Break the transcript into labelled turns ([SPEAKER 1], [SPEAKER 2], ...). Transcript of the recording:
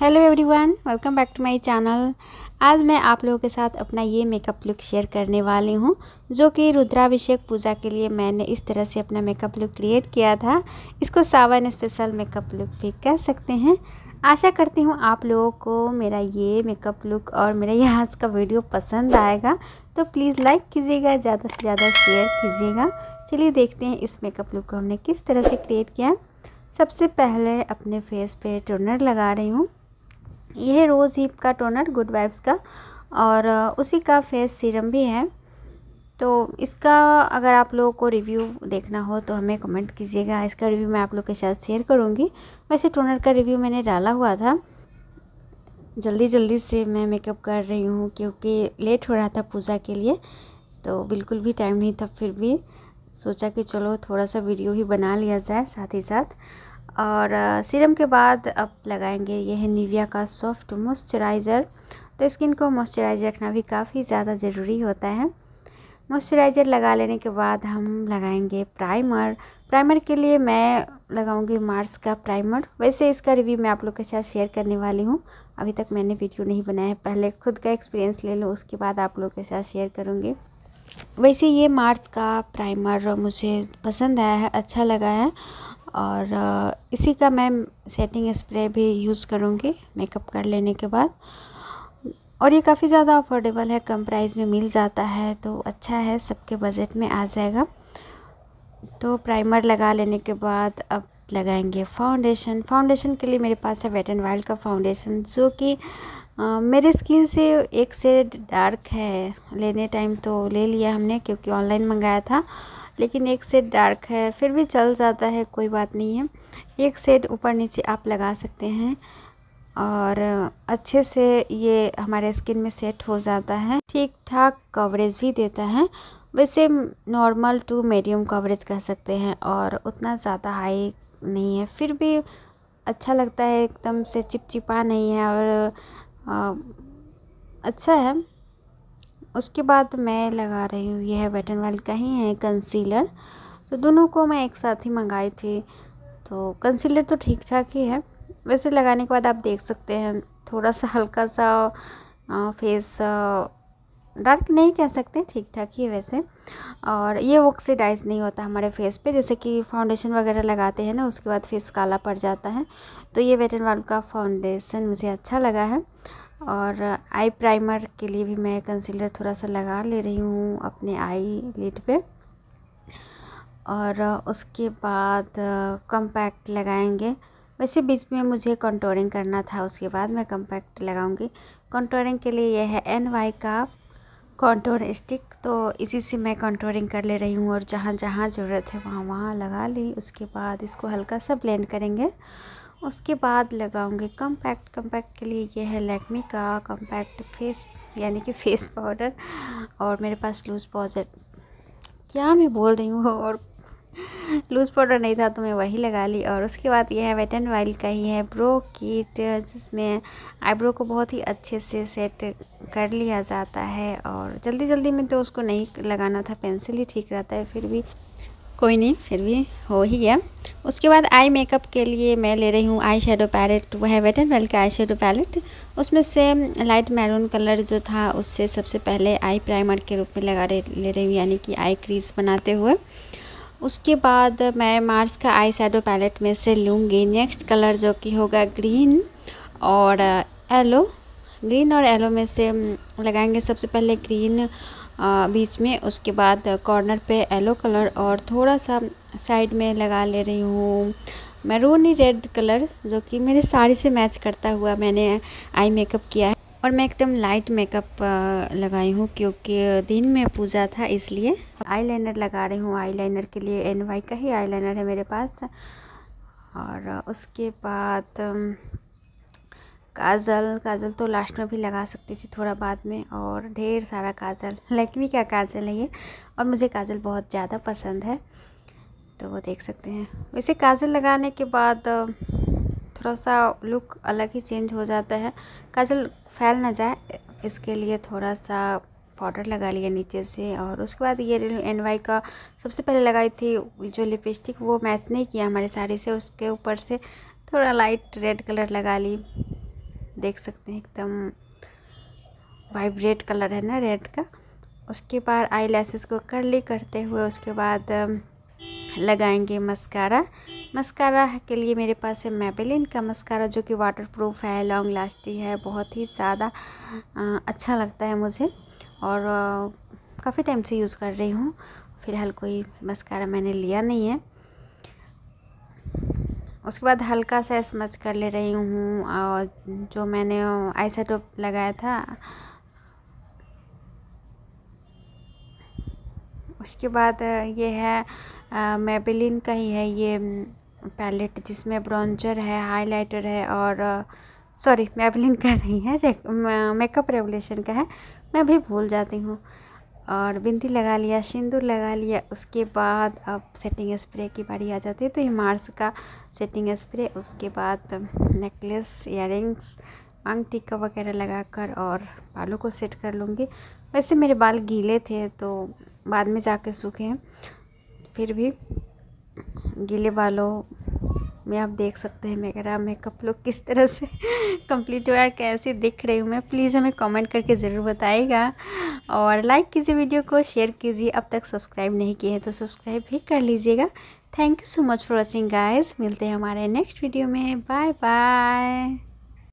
[SPEAKER 1] hello everyone welcome back to my channel आज मैं आप लोगों के साथ अपना ये मेकअप लुक शेयर करने वाली हूँ जो कि रुद्राभिषेक पूजा के लिए मैंने इस तरह से अपना मेकअप लुक क्रिएट किया था इसको सावन स्पेशल मेकअप लुक भी कह सकते हैं आशा करती हूँ आप लोगों को मेरा ये मेकअप लुक और मेरा यह आज का वीडियो पसंद आएगा तो प्लीज़ लाइक कीजिएगा ज़्यादा से ज़्यादा शेयर कीजिएगा चलिए देखते हैं इस मेकअप लुक को हमने किस तरह से क्रिएट किया सबसे पहले अपने फेस पे टोनर लगा रही हूँ यह रोज़ हीप का टोनर गुड वाइब्स का और उसी का फेस सीरम भी है तो इसका अगर आप लोगों को रिव्यू देखना हो तो हमें कमेंट कीजिएगा इसका रिव्यू मैं आप लोग के साथ शेयर करूँगी वैसे टोनर का रिव्यू मैंने डाला हुआ था जल्दी जल्दी से मैं मेकअप कर रही हूँ क्योंकि लेट हो रहा था पूजा के लिए तो बिल्कुल भी टाइम नहीं था फिर भी सोचा कि चलो थोड़ा सा वीडियो भी बना लिया जाए साथ ही साथ और सीरम के बाद अब लगाएंगे यह है निविया का सॉफ्ट मॉइस्चराइज़र तो स्किन को मॉइस्चराइज़र रखना भी काफ़ी ज़्यादा ज़रूरी होता है मॉइस्चराइज़र लगा लेने के बाद हम लगाएंगे प्राइमर प्राइमर के लिए मैं लगाऊंगी मार्स का प्राइमर वैसे इसका रिव्यू मैं आप लोग के साथ शेयर करने वाली हूँ अभी तक मैंने वीडियो नहीं बनाया है पहले खुद का एक्सपीरियंस ले लो उसके बाद आप लोग के साथ शेयर करूँगी वैसे ये मार्स का प्राइमर मुझे पसंद आया है अच्छा लगा है और इसी का मैं सेटिंग स्प्रे भी यूज़ करूँगी मेकअप कर लेने के बाद और ये काफ़ी ज़्यादा अफोर्डेबल है कम प्राइस में मिल जाता है तो अच्छा है सबके बजट में आ जाएगा तो प्राइमर लगा लेने के बाद अब लगाएंगे फाउंडेशन फाउंडेशन के लिए मेरे पास है वेट एंड वाइल्ड का फाउंडेशन जो कि मेरे स्किन से एक से डार्क है लेने टाइम तो ले लिया हमने क्योंकि ऑनलाइन मंगाया था लेकिन एक सेट डार्क है फिर भी चल जाता है कोई बात नहीं है एक सेट ऊपर नीचे आप लगा सकते हैं और अच्छे से ये हमारे स्किन में सेट हो जाता है ठीक ठाक कवरेज भी देता है वैसे नॉर्मल टू मीडियम कवरेज कह सकते हैं और उतना ज़्यादा हाई नहीं है फिर भी अच्छा लगता है एकदम से चिपचिपा नहीं है और आ, अच्छा है उसके बाद मैं लगा रही हूँ यह वेट एंड वाइल्ड का ही है कंसीलर तो दोनों को मैं एक साथ ही मंगाई थी तो कंसीलर तो ठीक ठाक ही है वैसे लगाने के बाद आप देख सकते हैं थोड़ा सा हल्का सा फेस डार्क नहीं कह सकते ठीक ठाक ही है वैसे और ये ऑक्सीडाइज नहीं होता हमारे फेस पे जैसे कि फाउंडेशन वगैरह लगाते हैं ना उसके बाद फेस काला पड़ जाता है तो ये वेट एंड का फाउंडेशन मुझे अच्छा लगा है और आई प्राइमर के लिए भी मैं कंसीलर थोड़ा सा लगा ले रही हूँ अपने आई लिड पे और उसके बाद कंपैक्ट लगाएंगे वैसे बीच में मुझे कंटोरिंग करना था उसके बाद मैं कंपैक्ट लगाऊंगी कंटोरिंग के लिए यह है एन वाई का कंटोर स्टिक तो इसी से मैं कंटोरिंग कर ले रही हूँ और जहाँ जहाँ ज़रूरत है वहाँ वहाँ लगा ली उसके बाद इसको हल्का सा ब्लेंड करेंगे उसके बाद लगाऊंगी कम्पैक्ट कम्पैक्ट के लिए ये है लैक्मी का कम्पैक्ट फेस यानी कि फेस पाउडर और मेरे पास लूज़ पॉजर क्या मैं बोल रही हूँ और लूज़ पाउडर नहीं था तो मैं वही लगा ली और उसके बाद यह है वेट एंड वाइल्ड का ही है ब्रो किट जिसमें आईब्रो को बहुत ही अच्छे से सेट कर लिया जाता है और जल्दी जल्दी में तो उसको नहीं लगाना था पेंसिल ही ठीक रहता है फिर भी कोई नहीं फिर भी हो ही गया उसके बाद आई मेकअप के लिए मैं ले रही हूँ आई शेडो पैलेट वो है वेट एंड वेल का आई शेडो पैलेट उसमें से लाइट मैरून कलर जो था उससे सबसे पहले आई प्राइमर के रूप में लगा ले रही हूँ यानी कि आई क्रीज बनाते हुए उसके बाद मैं मार्स का आई शेडो पैलेट में से लूँगी नेक्स्ट कलर जो कि होगा ग्रीन और येलो uh, ग्रीन और येलो में से लगाएंगे सबसे पहले ग्रीन बीच में उसके बाद कॉर्नर पे येलो कलर और थोड़ा सा साइड में लगा ले रही हूँ मैरून ही रेड कलर जो कि मेरे साड़ी से मैच करता हुआ मैंने आई मेकअप किया है और मैं एकदम लाइट मेकअप लगाई हूँ क्योंकि दिन में पूजा था इसलिए आईलाइनर लगा रही हूँ आईलाइनर के लिए एन वाई का ही आईलाइनर है मेरे पास और उसके बाद काजल काजल तो लास्ट में भी लगा सकती थी थोड़ा बाद में और ढेर सारा काजल लकवी का काजल है ये और मुझे काजल बहुत ज़्यादा पसंद है तो वो देख सकते हैं वैसे काजल लगाने के बाद थोड़ा सा लुक अलग ही चेंज हो जाता है काजल फैल ना जाए इसके लिए थोड़ा सा पाउडर लगा लिया नीचे से और उसके बाद ये एन वाई का सबसे पहले लगाई थी जो लिपस्टिक वो मैच नहीं किया हमारे साड़ी से उसके ऊपर से थोड़ा लाइट रेड कलर लगा ली देख सकते हैं एकदम वाइब्रेट कलर है ना रेड का उसके बाद आई लैसेस को कर्ली करते हुए उसके बाद लगाएंगे मस्कारा मस्कारा के लिए मेरे पास है मेबेलिन का मस्कारा जो कि वाटर प्रूफ है लॉन्ग लास्टिंग है बहुत ही ज़्यादा अच्छा लगता है मुझे और काफ़ी टाइम से यूज़ कर रही हूँ फ़िलहाल कोई मस्कारा मैंने लिया नहीं है उसके बाद हल्का सा स्मच कर ले रही हूँ और जो मैंने आई लगाया था उसके बाद ये है मेबेलिन का ही है ये पैलेट जिसमें ब्रॉन्जर है हाइलाइटर है और सॉरी मेबेलिन का नहीं है मेकअप रेवलेशन का है मैं भी भूल जाती हूँ और बिंदी लगा लिया सिंदूर लगा लिया उसके बाद अब सेटिंग स्प्रे की बारी आ जाती है तो हिमार्स का सेटिंग स्प्रे उसके बाद नेकलेस रिंग्स मांग टिक्का वगैरह लगाकर और बालों को सेट कर लूँगी वैसे मेरे बाल गीले थे तो बाद में जाके सूखे हैं फिर भी गीले बालों में आप देख सकते हैं मेरा मेकअप लुक किस तरह से कंप्लीट हुआ है कैसे दिख रही हूँ मैं प्लीज़ हमें कमेंट करके ज़रूर बताइएगा और लाइक कीजिए वीडियो को शेयर कीजिए अब तक सब्सक्राइब नहीं किए हैं तो सब्सक्राइब भी कर लीजिएगा thank you so much for watching guys मिलते हैं हमारे नेक्स्ट वीडियो में बाय बाय